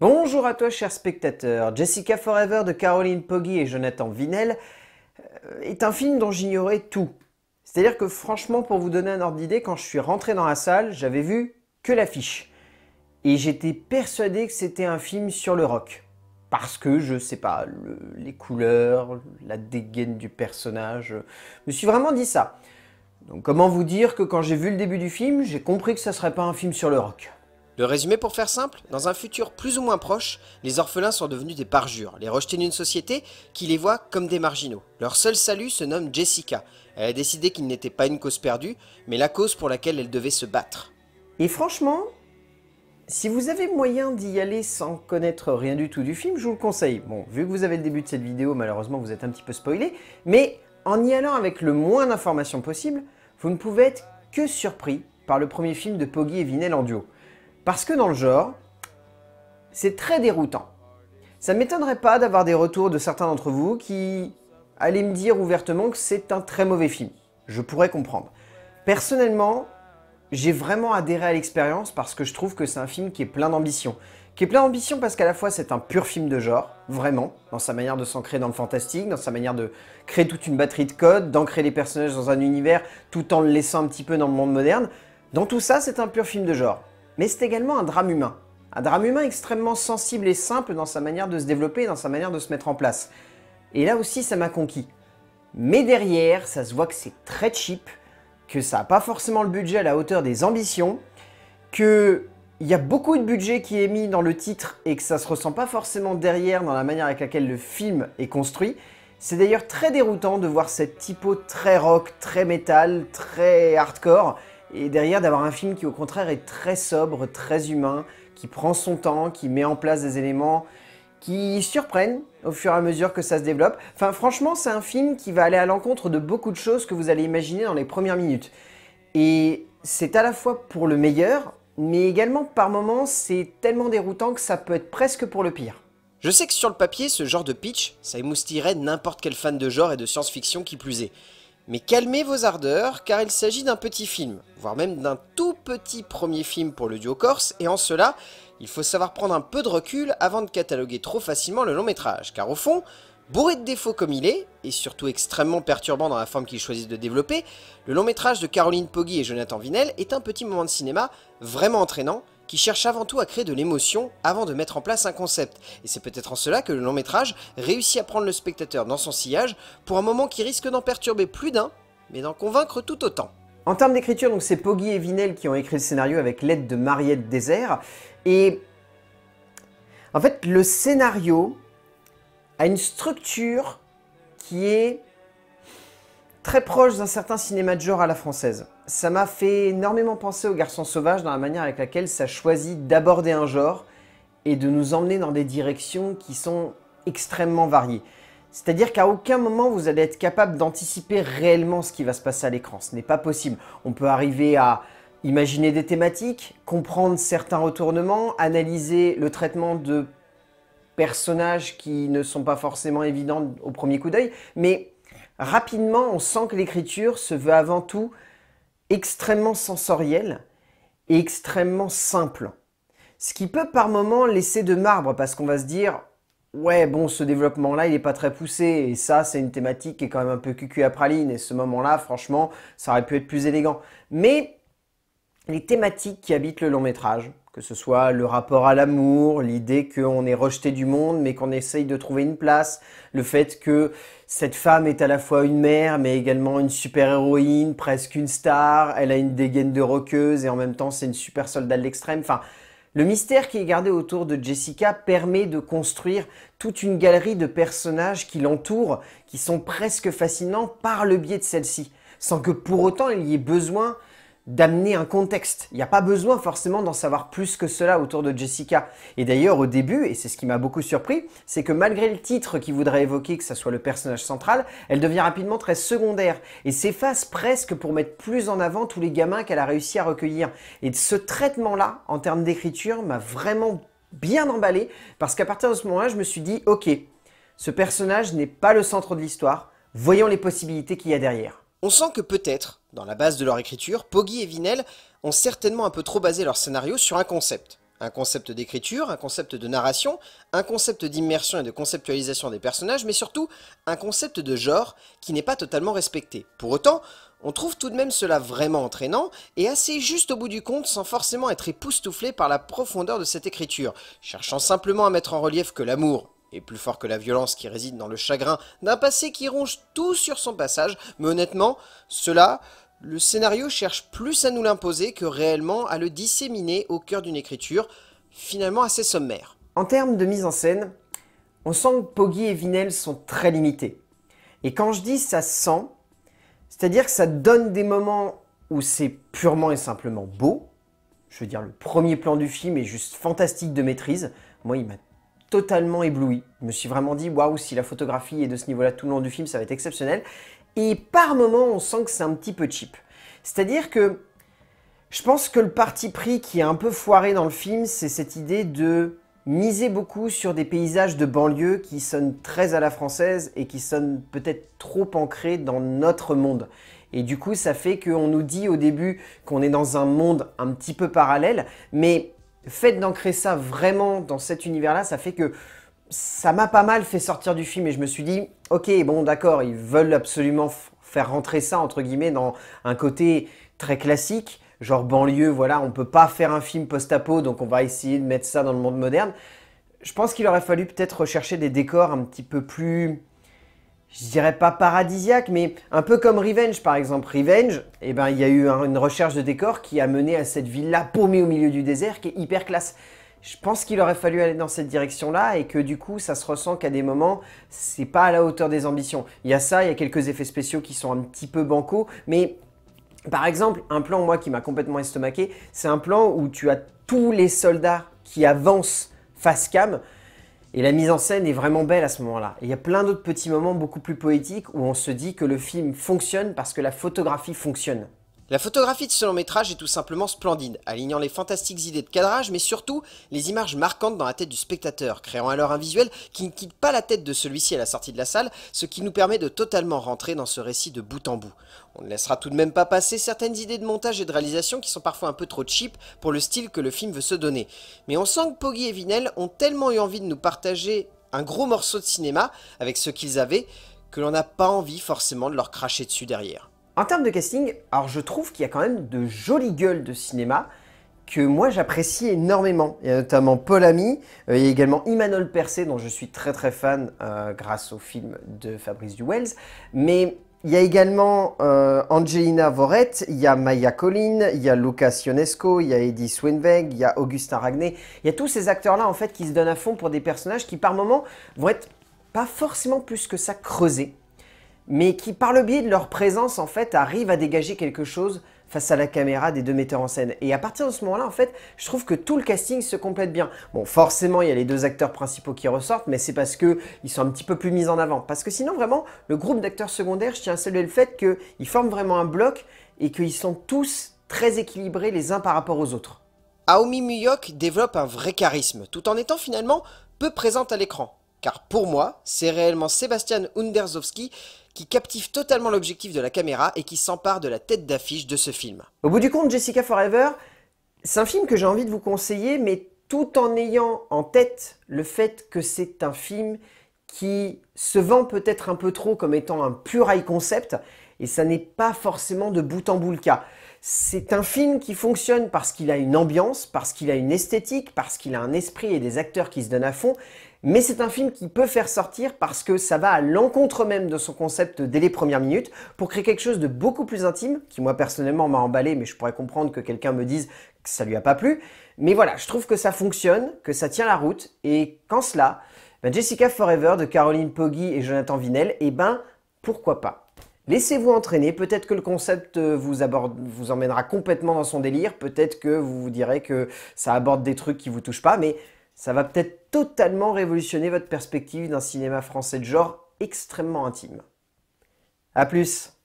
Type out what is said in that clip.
Bonjour à toi chers spectateurs, Jessica Forever de Caroline Poggi et Jonathan Vinel euh, est un film dont j'ignorais tout. C'est-à-dire que franchement pour vous donner un ordre d'idée, quand je suis rentré dans la salle, j'avais vu que l'affiche. Et j'étais persuadé que c'était un film sur le rock. Parce que, je sais pas, les couleurs, la dégaine du personnage, je me suis vraiment dit ça. Donc comment vous dire que quand j'ai vu le début du film, j'ai compris que ça serait pas un film sur le rock. Le résumé pour faire simple, dans un futur plus ou moins proche, les orphelins sont devenus des parjures, les rejetés d'une société qui les voit comme des marginaux. Leur seul salut se nomme Jessica. Elle a décidé qu'il n'était pas une cause perdue, mais la cause pour laquelle elle devait se battre. Et franchement, si vous avez moyen d'y aller sans connaître rien du tout du film, je vous le conseille. Bon, vu que vous avez le début de cette vidéo, malheureusement vous êtes un petit peu spoilé, mais en y allant avec le moins d'informations possible, vous ne pouvez être que surpris par le premier film de Poggy et Vinel en duo. Parce que dans le genre, c'est très déroutant. Ça ne m'étonnerait pas d'avoir des retours de certains d'entre vous qui allaient me dire ouvertement que c'est un très mauvais film. Je pourrais comprendre. Personnellement, j'ai vraiment adhéré à l'expérience parce que je trouve que c'est un film qui est plein d'ambition. Qui est plein d'ambition parce qu'à la fois c'est un pur film de genre, vraiment, dans sa manière de s'ancrer dans le fantastique, dans sa manière de créer toute une batterie de codes, d'ancrer les personnages dans un univers tout en le laissant un petit peu dans le monde moderne. Dans tout ça, c'est un pur film de genre mais c'est également un drame humain. Un drame humain extrêmement sensible et simple dans sa manière de se développer dans sa manière de se mettre en place. Et là aussi, ça m'a conquis. Mais derrière, ça se voit que c'est très cheap, que ça n'a pas forcément le budget à la hauteur des ambitions, qu'il y a beaucoup de budget qui est mis dans le titre et que ça ne se ressent pas forcément derrière dans la manière avec laquelle le film est construit. C'est d'ailleurs très déroutant de voir cette typo très rock, très métal, très hardcore, et derrière d'avoir un film qui au contraire est très sobre, très humain, qui prend son temps, qui met en place des éléments qui surprennent au fur et à mesure que ça se développe. Enfin franchement c'est un film qui va aller à l'encontre de beaucoup de choses que vous allez imaginer dans les premières minutes. Et c'est à la fois pour le meilleur, mais également par moments c'est tellement déroutant que ça peut être presque pour le pire. Je sais que sur le papier, ce genre de pitch, ça émoustillerait n'importe quel fan de genre et de science-fiction qui plus est. Mais calmez vos ardeurs, car il s'agit d'un petit film, voire même d'un tout petit premier film pour le duo corse, et en cela, il faut savoir prendre un peu de recul avant de cataloguer trop facilement le long métrage, car au fond, bourré de défauts comme il est, et surtout extrêmement perturbant dans la forme qu'il choisit de développer, le long métrage de Caroline Poggi et Jonathan Vinel est un petit moment de cinéma vraiment entraînant, qui cherche avant tout à créer de l'émotion avant de mettre en place un concept. Et c'est peut-être en cela que le long métrage réussit à prendre le spectateur dans son sillage pour un moment qui risque d'en perturber plus d'un, mais d'en convaincre tout autant. En termes d'écriture, donc c'est Poggy et Vinel qui ont écrit le scénario avec l'aide de Mariette Désert. Et en fait, le scénario a une structure qui est très proche d'un certain cinéma de genre à la française. Ça m'a fait énormément penser au Garçon Sauvage dans la manière avec laquelle ça choisit d'aborder un genre et de nous emmener dans des directions qui sont extrêmement variées. C'est-à-dire qu'à aucun moment vous allez être capable d'anticiper réellement ce qui va se passer à l'écran. Ce n'est pas possible. On peut arriver à imaginer des thématiques, comprendre certains retournements, analyser le traitement de personnages qui ne sont pas forcément évidents au premier coup d'œil, mais rapidement, on sent que l'écriture se veut avant tout extrêmement sensorielle et extrêmement simple. Ce qui peut par moments laisser de marbre parce qu'on va se dire Ouais, bon, ce développement-là, il n'est pas très poussé, et ça, c'est une thématique qui est quand même un peu cucu à praline, et ce moment-là, franchement, ça aurait pu être plus élégant. Mais les thématiques qui habitent le long métrage, que ce soit le rapport à l'amour, l'idée qu'on est rejeté du monde mais qu'on essaye de trouver une place, le fait que cette femme est à la fois une mère mais également une super-héroïne, presque une star, elle a une dégaine de roqueuse et en même temps c'est une super soldat de l'extrême, enfin... Le mystère qui est gardé autour de Jessica permet de construire toute une galerie de personnages qui l'entourent, qui sont presque fascinants par le biais de celle-ci, sans que pour autant il y ait besoin d'amener un contexte. Il n'y a pas besoin forcément d'en savoir plus que cela autour de Jessica. Et d'ailleurs, au début, et c'est ce qui m'a beaucoup surpris, c'est que malgré le titre qui voudrait évoquer que ça soit le personnage central, elle devient rapidement très secondaire et s'efface presque pour mettre plus en avant tous les gamins qu'elle a réussi à recueillir. Et ce traitement-là, en termes d'écriture, m'a vraiment bien emballé parce qu'à partir de ce moment-là, je me suis dit, ok, ce personnage n'est pas le centre de l'histoire, voyons les possibilités qu'il y a derrière. On sent que peut-être, dans la base de leur écriture, Poggy et Vinel ont certainement un peu trop basé leur scénario sur un concept. Un concept d'écriture, un concept de narration, un concept d'immersion et de conceptualisation des personnages, mais surtout un concept de genre qui n'est pas totalement respecté. Pour autant, on trouve tout de même cela vraiment entraînant et assez juste au bout du compte sans forcément être époustouflé par la profondeur de cette écriture, cherchant simplement à mettre en relief que l'amour et plus fort que la violence qui réside dans le chagrin d'un passé qui ronge tout sur son passage, mais honnêtement, cela, le scénario cherche plus à nous l'imposer que réellement à le disséminer au cœur d'une écriture, finalement assez sommaire. En termes de mise en scène, on sent que Poggy et Vinel sont très limités. Et quand je dis ça sent, c'est-à-dire que ça donne des moments où c'est purement et simplement beau. Je veux dire, le premier plan du film est juste fantastique de maîtrise. Moi, il m'a totalement ébloui. Je me suis vraiment dit, waouh, si la photographie est de ce niveau-là tout le long du film, ça va être exceptionnel. Et par moments, on sent que c'est un petit peu cheap. C'est-à-dire que je pense que le parti pris qui est un peu foiré dans le film, c'est cette idée de miser beaucoup sur des paysages de banlieue qui sonnent très à la française et qui sonnent peut-être trop ancrés dans notre monde. Et du coup, ça fait qu'on nous dit au début qu'on est dans un monde un petit peu parallèle, mais le fait d'ancrer ça vraiment dans cet univers-là, ça fait que ça m'a pas mal fait sortir du film et je me suis dit, ok, bon d'accord, ils veulent absolument faire rentrer ça, entre guillemets, dans un côté très classique, genre banlieue, voilà, on peut pas faire un film post-apo, donc on va essayer de mettre ça dans le monde moderne. Je pense qu'il aurait fallu peut-être rechercher des décors un petit peu plus je dirais pas paradisiaque, mais un peu comme Revenge par exemple. Revenge, eh ben, il y a eu une recherche de décor qui a mené à cette ville villa paumée au milieu du désert qui est hyper classe. Je pense qu'il aurait fallu aller dans cette direction-là et que du coup, ça se ressent qu'à des moments, c'est pas à la hauteur des ambitions. Il y a ça, il y a quelques effets spéciaux qui sont un petit peu bancaux, mais par exemple, un plan, moi, qui m'a complètement estomaqué, c'est un plan où tu as tous les soldats qui avancent face cam, et la mise en scène est vraiment belle à ce moment-là. il y a plein d'autres petits moments beaucoup plus poétiques où on se dit que le film fonctionne parce que la photographie fonctionne. La photographie de ce long métrage est tout simplement splendide, alignant les fantastiques idées de cadrage, mais surtout les images marquantes dans la tête du spectateur, créant alors un visuel qui ne quitte pas la tête de celui-ci à la sortie de la salle, ce qui nous permet de totalement rentrer dans ce récit de bout en bout. On ne laissera tout de même pas passer certaines idées de montage et de réalisation qui sont parfois un peu trop cheap pour le style que le film veut se donner. Mais on sent que Poggy et Vinel ont tellement eu envie de nous partager un gros morceau de cinéma avec ce qu'ils avaient que l'on n'a pas envie forcément de leur cracher dessus derrière. En termes de casting, alors je trouve qu'il y a quand même de jolies gueules de cinéma que moi j'apprécie énormément. Il y a notamment Paul Ami, euh, il y a également Imanol Percé, dont je suis très très fan euh, grâce au film de Fabrice Wells Mais il y a également euh, Angelina Vorette, il y a Maya Collin, il y a Lucas Ionesco, il y a Eddie Swinweg il y a Augustin Ragné. Il y a tous ces acteurs-là en fait qui se donnent à fond pour des personnages qui par moments vont être pas forcément plus que ça creusés mais qui, par le biais de leur présence, en fait, arrivent à dégager quelque chose face à la caméra des deux metteurs en scène. Et à partir de ce moment-là, en fait, je trouve que tout le casting se complète bien. Bon, forcément, il y a les deux acteurs principaux qui ressortent, mais c'est parce qu'ils sont un petit peu plus mis en avant. Parce que sinon, vraiment, le groupe d'acteurs secondaires, je tiens à saluer le fait qu'ils forment vraiment un bloc et qu'ils sont tous très équilibrés les uns par rapport aux autres. Aomi Muyok développe un vrai charisme, tout en étant finalement peu présente à l'écran. Car pour moi, c'est réellement Sébastien Undersowski qui captive totalement l'objectif de la caméra et qui s'empare de la tête d'affiche de ce film. Au bout du compte, Jessica Forever, c'est un film que j'ai envie de vous conseiller, mais tout en ayant en tête le fait que c'est un film qui se vend peut-être un peu trop comme étant un pur concept, et ça n'est pas forcément de bout en bout le cas. C'est un film qui fonctionne parce qu'il a une ambiance, parce qu'il a une esthétique, parce qu'il a un esprit et des acteurs qui se donnent à fond, mais c'est un film qui peut faire sortir parce que ça va à l'encontre même de son concept dès les premières minutes pour créer quelque chose de beaucoup plus intime, qui moi personnellement m'a emballé, mais je pourrais comprendre que quelqu'un me dise que ça lui a pas plu. Mais voilà, je trouve que ça fonctionne, que ça tient la route, et qu'en cela, ben, Jessica Forever de Caroline Poggi et Jonathan Vinel, eh ben pourquoi pas Laissez-vous entraîner, peut-être que le concept euh, vous, vous emmènera complètement dans son délire, peut-être que vous vous direz que ça aborde des trucs qui vous touchent pas, mais ça va peut-être totalement révolutionner votre perspective d'un cinéma français de genre extrêmement intime. A plus